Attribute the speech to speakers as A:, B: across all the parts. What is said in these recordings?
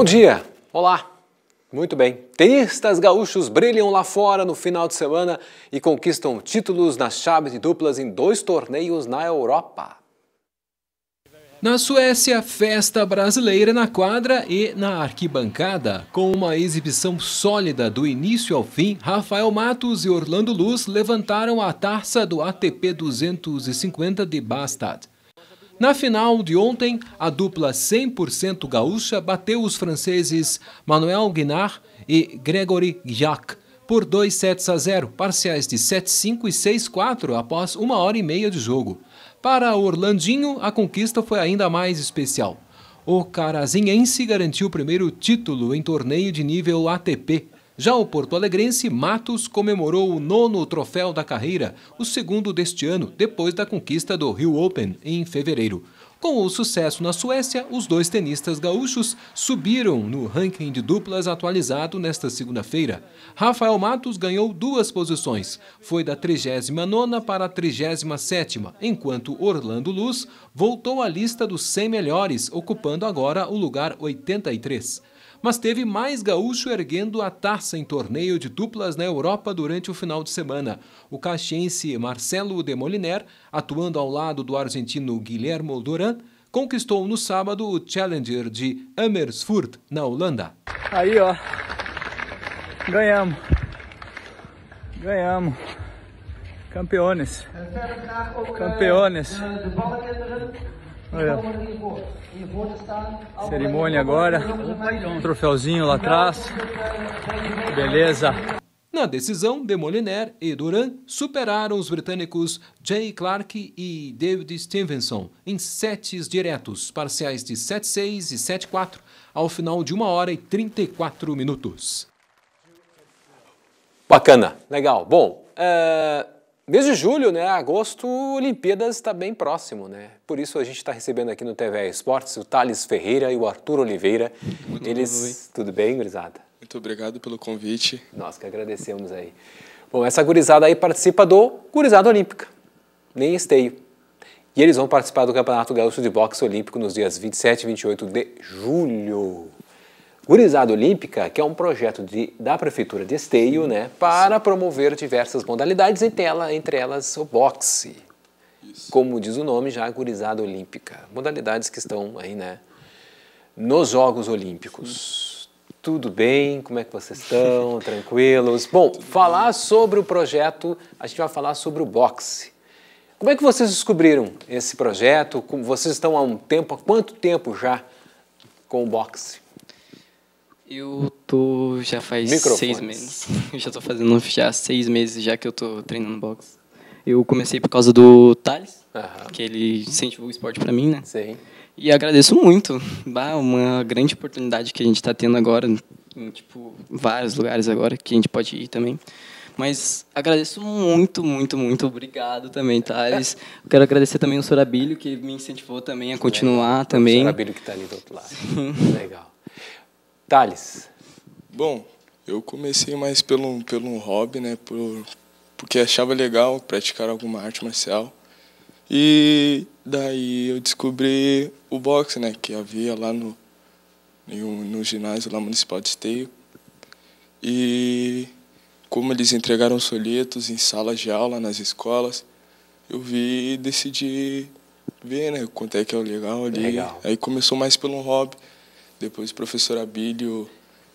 A: Bom né? dia! Olá! Muito bem. Tenistas gaúchos brilham lá fora no final de semana e conquistam títulos nas chaves de duplas em dois torneios na Europa. Na Suécia, festa brasileira na quadra e na arquibancada. Com uma exibição sólida do início ao fim, Rafael Matos e Orlando Luz levantaram a taça do ATP 250 de Bastad. Na final de ontem, a dupla 100% gaúcha bateu os franceses Manuel Guinard e Gregory Jacques por 2 sets a 0, parciais de 7-5 e 6-4 após uma hora e meia de jogo. Para Orlandinho, a conquista foi ainda mais especial. O carazinhense garantiu o primeiro título em torneio de nível ATP. Já o Porto Alegrense Matos comemorou o nono troféu da carreira, o segundo deste ano, depois da conquista do Rio Open em fevereiro. Com o sucesso na Suécia, os dois tenistas gaúchos subiram no ranking de duplas atualizado nesta segunda-feira. Rafael Matos ganhou duas posições, foi da 39ª para a 37ª, enquanto Orlando Luz voltou à lista dos 100 melhores, ocupando agora o lugar 83 mas teve mais gaúcho erguendo a taça em torneio de duplas na Europa durante o final de semana. O caxiense Marcelo de Moliner, atuando ao lado do argentino Guilhermo Duran, conquistou no sábado o Challenger de Amersfoort, na Holanda.
B: Aí, ó. Ganhamos. Ganhamos. Campeones.
A: Campeones. É. Cerimônia agora, Um troféuzinho lá atrás, beleza. Na decisão, Demoliner e Duran superaram os britânicos Jay Clark e David Stevenson em setes diretos, parciais de 7-6 e 7-4, ao final de 1 hora e 34 minutos. Bacana, legal. Bom, é... Mês de julho, né? Agosto, Olimpíadas está bem próximo, né? Por isso a gente está recebendo aqui no TV Esportes o Thales Ferreira e o Arthur Oliveira. Muito Eles. Bem. Tudo bem, gurizada? Muito obrigado pelo convite. Nós que agradecemos aí. Bom, essa gurizada aí participa do Gurizada Olímpica, nem esteio. E eles vão participar do Campeonato Gaúcho de Boxe Olímpico nos dias 27 e 28 de julho. Gurizada Olímpica, que é um projeto de, da Prefeitura de Esteio, né, para Sim. promover diversas modalidades, entre elas, entre elas o boxe. Isso. Como diz o nome, já Gurizada Olímpica. Modalidades que estão aí, né, nos Jogos Olímpicos. Sim. Tudo bem? Como é que vocês estão? Tranquilos? Bom, Tudo falar bem. sobre o projeto, a gente vai falar sobre o boxe. Como é que vocês descobriram esse projeto? Vocês estão há um tempo, há quanto tempo já com o boxe?
C: Eu tô já faz Microfones. seis meses. Eu já tô fazendo já seis meses já que eu tô treinando boxe. Eu comecei por causa do Thales, Aham. que ele incentivou o esporte para mim, né? Sim. E agradeço muito. Bah, uma grande oportunidade que a gente está tendo agora, em tipo, vários lugares agora, que a gente pode ir também. Mas agradeço muito, muito, muito. Obrigado também, Thales. Quero agradecer também o Sorabilho, que me
B: incentivou também a continuar também. O Sorabilho que está ali do outro lado. Legal. Thales. Bom, eu comecei mais pelo, pelo hobby, né? Por, porque achava legal praticar alguma arte marcial. E daí eu descobri o boxe, né? Que havia lá no, no ginásio lá municipal de Esteio. E como eles entregaram solitos em salas de aula nas escolas, eu vi e decidi ver, né, quanto é que é o legal ali. Legal. Aí começou mais pelo hobby. Depois o professor Abílio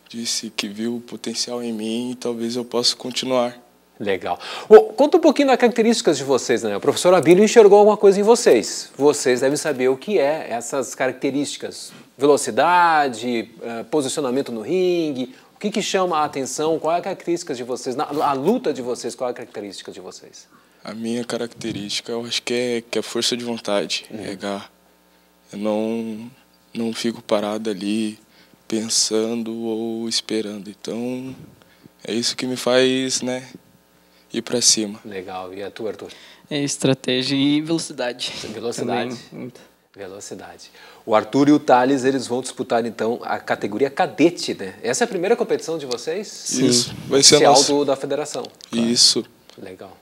B: disse que viu o potencial em mim e talvez eu possa continuar. Legal.
A: Bom, conta um pouquinho das características de vocês, né? O professor Abílio enxergou alguma coisa em vocês. Vocês devem saber o que é essas características. Velocidade, eh, posicionamento no ringue, o que, que chama a atenção, qual é a característica de vocês, a luta de vocês, qual é a característica de vocês?
B: A minha característica, eu acho que é, que é força de vontade, uhum. É. Eu não não fico parado ali pensando ou esperando. Então, é isso que me faz, né, ir para cima. Legal. E a tua, Arthur? É estratégia e velocidade.
C: Velocidade.
A: Velocidade. O Arthur e o Thales, eles vão disputar, então, a categoria cadete, né? Essa é a primeira competição de vocês? Sim. Isso. Vai ser Oficial a nossa... do, da federação. Claro. Isso. Legal.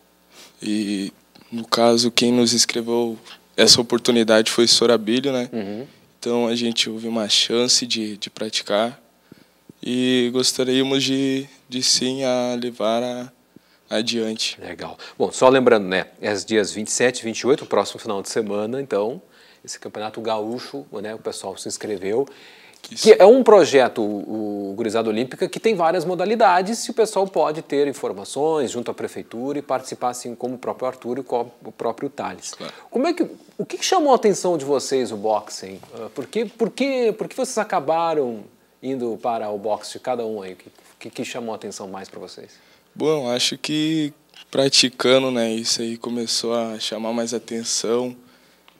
B: E, no caso, quem nos escreveu essa oportunidade foi Sorabilho, né? Uhum. Então a gente houve uma chance de, de praticar
A: e gostaríamos de, de sim a levar a, adiante. Legal. Bom, só lembrando, né? É dias 27 e 28, o próximo final de semana, então, esse campeonato gaúcho, né? O pessoal se inscreveu. Que, é um projeto, o Gurizada Olímpica, que tem várias modalidades e o pessoal pode ter informações junto à prefeitura e participar, assim como o próprio Arthur e o próprio Thales. Claro. Como é que, o que chamou a atenção de vocês o boxing? Ah, por que, por que, por que vocês acabaram indo para o boxe, cada um aí? O que, que chamou a atenção mais para vocês?
B: Bom, acho que praticando, né, isso aí começou a chamar mais atenção,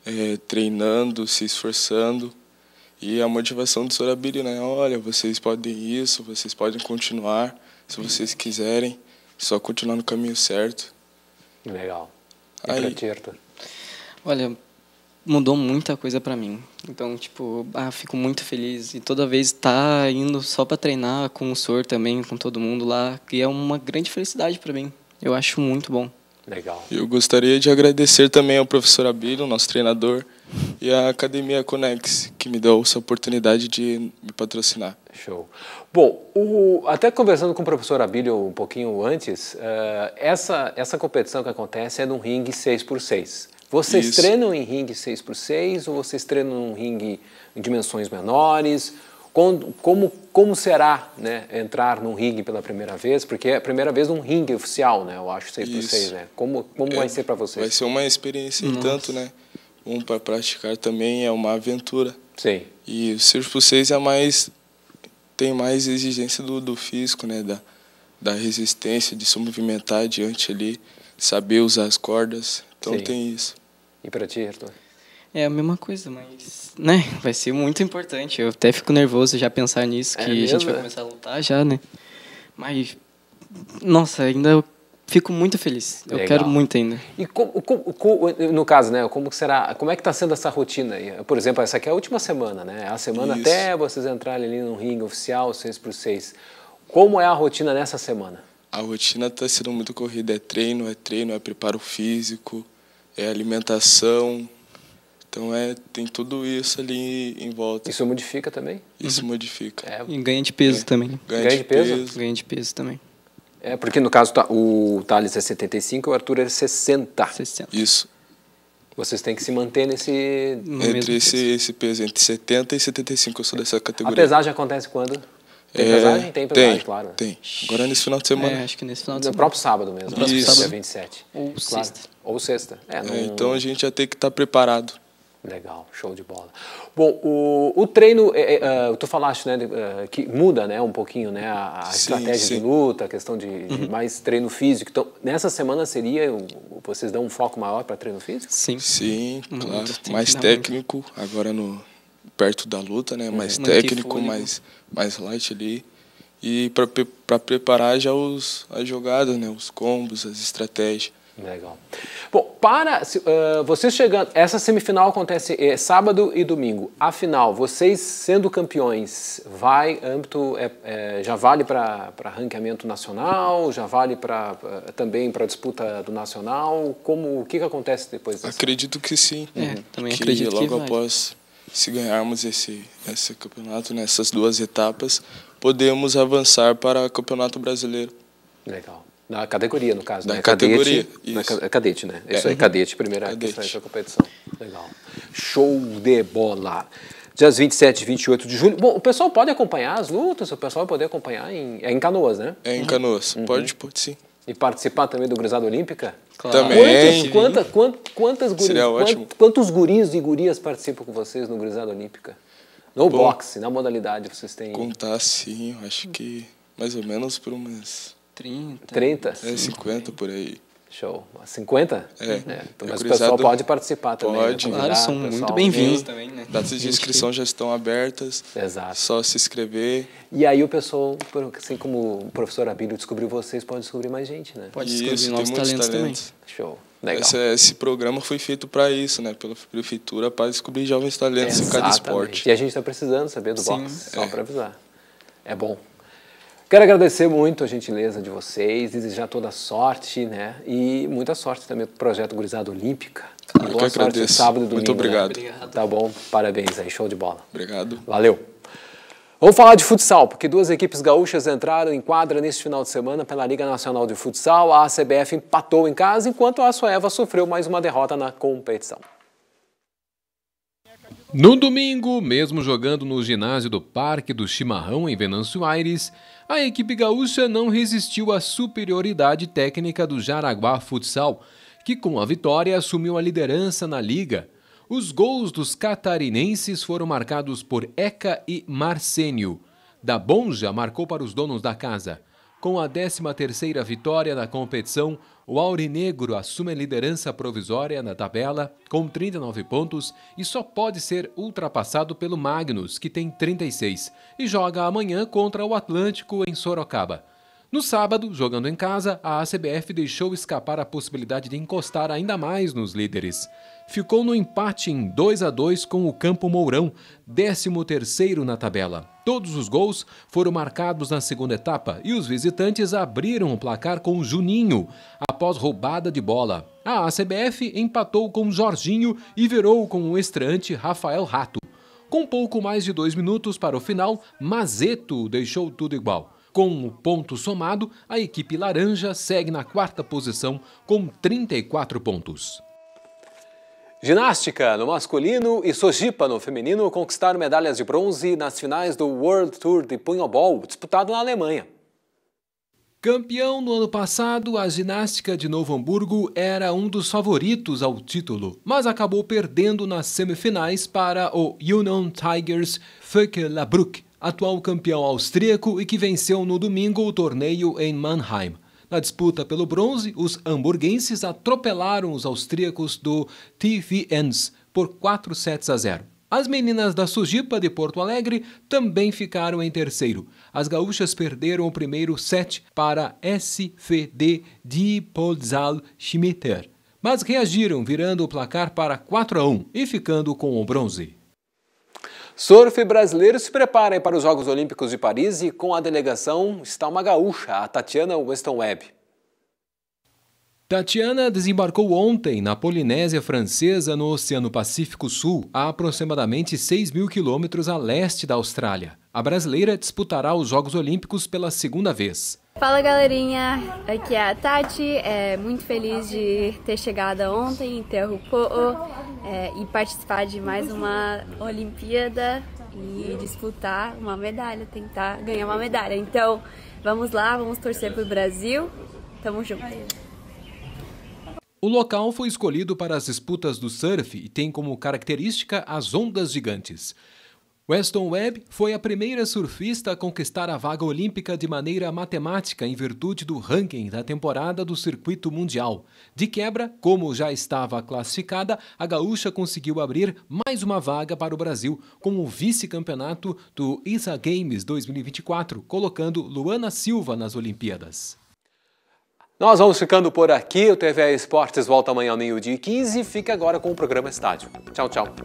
B: é, treinando, se esforçando. E a motivação do Sorabiri, né? Olha, vocês podem isso, vocês podem continuar, se vocês quiserem, só continuar no caminho certo.
A: Legal. E Aí.
C: Olha, mudou muita coisa para mim. Então, tipo, ah, fico muito feliz e toda vez tá indo só para treinar com o Sor também, com todo mundo lá, que é uma grande felicidade para mim. Eu acho muito bom.
A: Legal.
B: Eu gostaria de agradecer também ao professor Abílio, nosso treinador, e a Academia Conex, que me deu essa oportunidade de me patrocinar.
A: Show. Bom, o, até conversando com o professor Abílio um pouquinho antes, uh, essa, essa competição que acontece é num ringue 6x6. Vocês Isso. treinam em ringue 6x6 ou vocês treinam num ringue em dimensões menores? Quando, como, como será né, entrar num ringue pela primeira vez? Porque é a primeira vez num ringue oficial, né? Eu acho 6x6, né? Como, como é, vai ser para vocês? Vai ser uma experiência em tanto, né? um para praticar
B: também é uma aventura. Sim. E o surf por seis é mais tem mais exigência do, do físico, né, da da resistência de se movimentar diante ali, saber usar as cordas. Então Sim. tem isso. E para ti, Arthur?
C: É a mesma coisa, mas né, vai ser muito importante. Eu até fico nervoso já pensar nisso é que a gente vai começar a lutar já, né? Mas nossa, ainda Fico muito
A: feliz. Legal. Eu quero muito ainda. E com, no caso, né? Como será? Como é que está sendo essa rotina aí? Por exemplo, essa aqui é a última semana, né? É a semana Isso. até vocês entrarem ali no ringue oficial, 6 por 6. Como é a rotina nessa semana? A rotina está sendo muito corrida. É
B: treino, é treino, é preparo físico, é alimentação, então é, tem tudo isso ali em volta. Isso modifica também? Isso uhum. modifica. É. E ganha de peso é. também.
C: Ganha, ganha de, de peso?
B: peso? Ganha de peso também.
A: É, porque no caso tá, o Thales é 75 e o Arthur é 60. 60. Isso. Vocês têm que se manter nesse...
B: No entre esse, peso. esse peso, entre 70 e 75, eu sou dessa categoria. A pesagem
A: acontece quando? Tem é, pesagem? Tem pesagem, tem, claro. Tem. Agora é nesse final de semana. É, acho que nesse final de semana. No próprio sábado mesmo. No próprio sábado. Dia 27. Ou claro. sexta. Ou sexta. É, é não... é, então a gente já tem que estar tá preparado. Legal, show de bola. Bom, o, o treino, é, é, é tu falaste né, é, que muda né, um pouquinho né, a, a sim, estratégia sim. de luta, a questão de, uhum. de, mais treino físico. Então, nessa semana seria, vocês dão um foco maior para treino físico?
B: Sim. Sim, uhum. claro. mais técnico, agora no perto da luta, né? É, mais uhum. técnico, mais, mais light ali. E para preparar já os, as jogadas, né? os combos, as
A: estratégias. Legal. Bom, para uh, vocês chegando, essa semifinal acontece é, sábado e domingo. A final, vocês sendo campeões, vai âmbito é, é, já vale para ranqueamento nacional, já vale para eh, também para disputa do nacional. Como o que, que acontece depois? Disso?
B: Acredito que sim. É, também que acredito logo que logo após se ganharmos esse esse campeonato nessas duas etapas, podemos avançar para o campeonato brasileiro. Legal. Na categoria, no caso. Da né? categoria.
A: Cadete, na, cadete, né? Isso é. aí, cadete, primeira cadete. competição. Legal. Show de bola. Dias 27 e 28 de julho. Bom, o pessoal pode acompanhar as lutas, o pessoal vai poder acompanhar em, é em canoas, né? É em uhum. canoas. Uhum. Pode, pode sim. E participar também do Grisada Olímpica? Claro. Também. Quantos, quantas, quantas guris, quant, quantos guris e gurias participam com vocês no Grisada Olímpica? No Bom, boxe, na modalidade vocês têm? Contar sim,
B: eu acho que mais ou menos por umas
A: 30. 30? É, 50
B: por aí. Show. 50? É. é. Então, mas o pessoal pode participar também. Né? Pode. Né? Claro, são muito bem-vindos também, né? Datas de inscrição já estão abertas. Exato. Só se inscrever.
A: E aí o pessoal, assim como o professor Abílio descobriu vocês, pode descobrir mais gente, né? Pode descobrir isso, novos talentos, talentos, também. Show. Legal. Esse,
B: é, esse programa foi feito para isso, né? Pela prefeitura, para
A: descobrir jovens talentos Exatamente. em cada esporte. E a gente está precisando saber do Sim. boxe, só é. para avisar. É bom. Quero agradecer muito a gentileza de vocês, desejar toda sorte, né? E muita sorte também pro projeto Gurizada Olímpica. Ah, boa sorte agradeço. sábado e domingo. Muito né? obrigado. Né? obrigado. Tá bom, parabéns aí, show de bola. Obrigado. Valeu. Vamos falar de futsal, porque duas equipes gaúchas entraram em quadra neste final de semana pela Liga Nacional de Futsal. A CBF empatou em casa, enquanto a Soeva sofreu mais uma derrota na competição. No domingo, mesmo jogando no ginásio do Parque do Chimarrão em Venâncio Aires, a equipe gaúcha não resistiu à superioridade técnica do Jaraguá Futsal, que com a vitória assumiu a liderança na liga. Os gols dos catarinenses foram marcados por Eca e Marcênio. Da Bonja marcou para os donos da casa. Com a 13ª vitória na competição, o Aurinegro assume a liderança provisória na tabela com 39 pontos e só pode ser ultrapassado pelo Magnus, que tem 36, e joga amanhã contra o Atlântico em Sorocaba. No sábado, jogando em casa, a ACBF deixou escapar a possibilidade de encostar ainda mais nos líderes. Ficou no empate em 2 a 2 com o Campo Mourão, 13º na tabela. Todos os gols foram marcados na segunda etapa e os visitantes abriram o placar com Juninho, após roubada de bola. A ACBF empatou com Jorginho e virou com o estreante Rafael Rato. Com pouco mais de dois minutos para o final, Mazeto deixou tudo igual. Com o ponto somado, a equipe laranja segue na quarta posição com 34 pontos. Ginástica no masculino e Sojipa no feminino conquistaram medalhas de bronze nas finais do World Tour de Punhobol, disputado na Alemanha. Campeão no ano passado, a ginástica de Novo Hamburgo era um dos favoritos ao título, mas acabou perdendo nas semifinais para o Union Tigers Labruck, atual campeão austríaco e que venceu no domingo o torneio em Mannheim. Na disputa pelo bronze, os hamburguenses atropelaram os austríacos do TVNs por 4 sets a 0. As meninas da Sujipa de Porto Alegre também ficaram em terceiro. As gaúchas perderam o primeiro set para SFD de Polzal Schmitter, mas reagiram virando o placar para 4 a 1 e ficando com o bronze. Surf brasileiro se prepara para os Jogos Olímpicos de Paris e com a delegação está uma gaúcha, a Tatiana Weston Webb. Tatiana desembarcou ontem na Polinésia Francesa, no Oceano Pacífico Sul, a aproximadamente 6 mil quilômetros a leste da Austrália. A brasileira disputará os Jogos Olímpicos pela segunda vez.
C: Fala galerinha, aqui é a Tati, é, muito feliz de ter chegado ontem em Terrupo'o é, e participar de mais uma Olimpíada e disputar uma medalha, tentar ganhar uma medalha. Então vamos lá, vamos torcer pro Brasil, tamo junto!
A: O local foi escolhido para as disputas do surf e tem como característica as ondas gigantes. Weston Webb foi a primeira surfista a conquistar a vaga olímpica de maneira matemática em virtude do ranking da temporada do circuito mundial. De quebra, como já estava classificada, a gaúcha conseguiu abrir mais uma vaga para o Brasil com o vice-campeonato do ISA Games 2024, colocando Luana Silva nas Olimpíadas. Nós vamos ficando por aqui. O TV Esportes volta amanhã ao meio-dia e 15. Fica agora com o programa Estádio. Tchau, tchau.